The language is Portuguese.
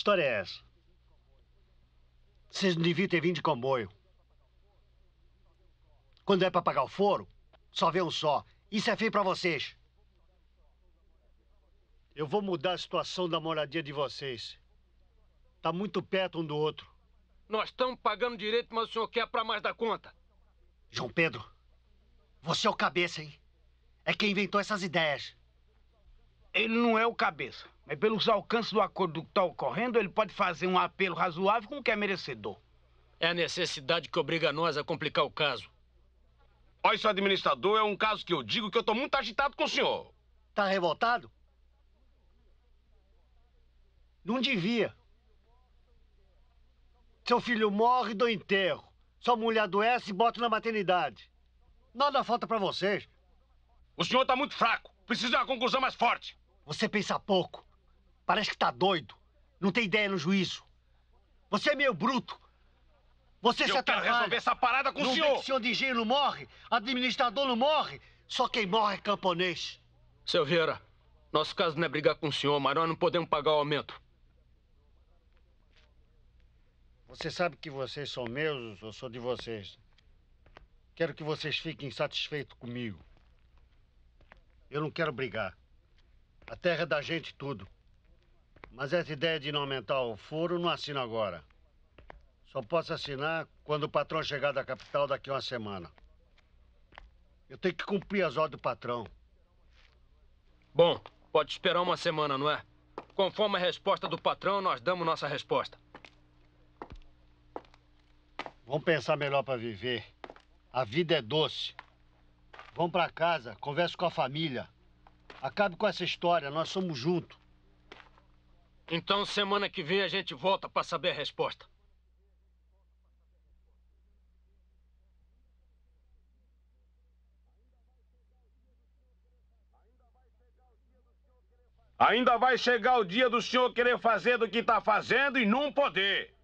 história é essa? Vocês não deviam ter vindo de comboio. Quando é para pagar o foro, só vê um só. Isso é feio para vocês. Eu vou mudar a situação da moradia de vocês. Tá muito perto um do outro. Nós estamos pagando direito, mas o senhor quer para mais da conta. João Pedro, você é o cabeça, hein? É quem inventou essas ideias. Ele não é o cabeça, mas pelos alcances do acordo que está ocorrendo, ele pode fazer um apelo razoável com o que é merecedor. É a necessidade que obriga nós a complicar o caso. Olha, seu administrador, é um caso que eu digo que eu estou muito agitado com o senhor. Está revoltado? Não devia. Seu filho morre do enterro. Sua mulher adoece e bota na maternidade. Nada falta para vocês. O senhor está muito fraco. Precisa de uma conclusão mais forte. Você pensa pouco. Parece que tá doido. Não tem ideia no juízo. Você é meio bruto. Você Eu se atrapalha. Eu quero resolver essa parada com não o senhor. Não senhor de engenho não morre, administrador não morre. Só quem morre é camponês. Seu Vieira, nosso caso não é brigar com o senhor, mas nós não podemos pagar o aumento. Você sabe que vocês são meus, eu sou de vocês. Quero que vocês fiquem satisfeitos comigo. Eu não quero brigar. A terra é da gente tudo. Mas essa ideia de não aumentar o furo não assino agora. Só posso assinar quando o patrão chegar da capital daqui a uma semana. Eu tenho que cumprir as ordens do patrão. Bom, pode esperar uma semana, não é? Conforme a resposta do patrão, nós damos nossa resposta. Vamos pensar melhor para viver. A vida é doce. Vamos para casa, converse com a família. Acabe com essa história, nós somos juntos. Então, semana que vem a gente volta para saber a resposta. Ainda vai chegar o dia do senhor querer fazer do que está fazendo e não poder.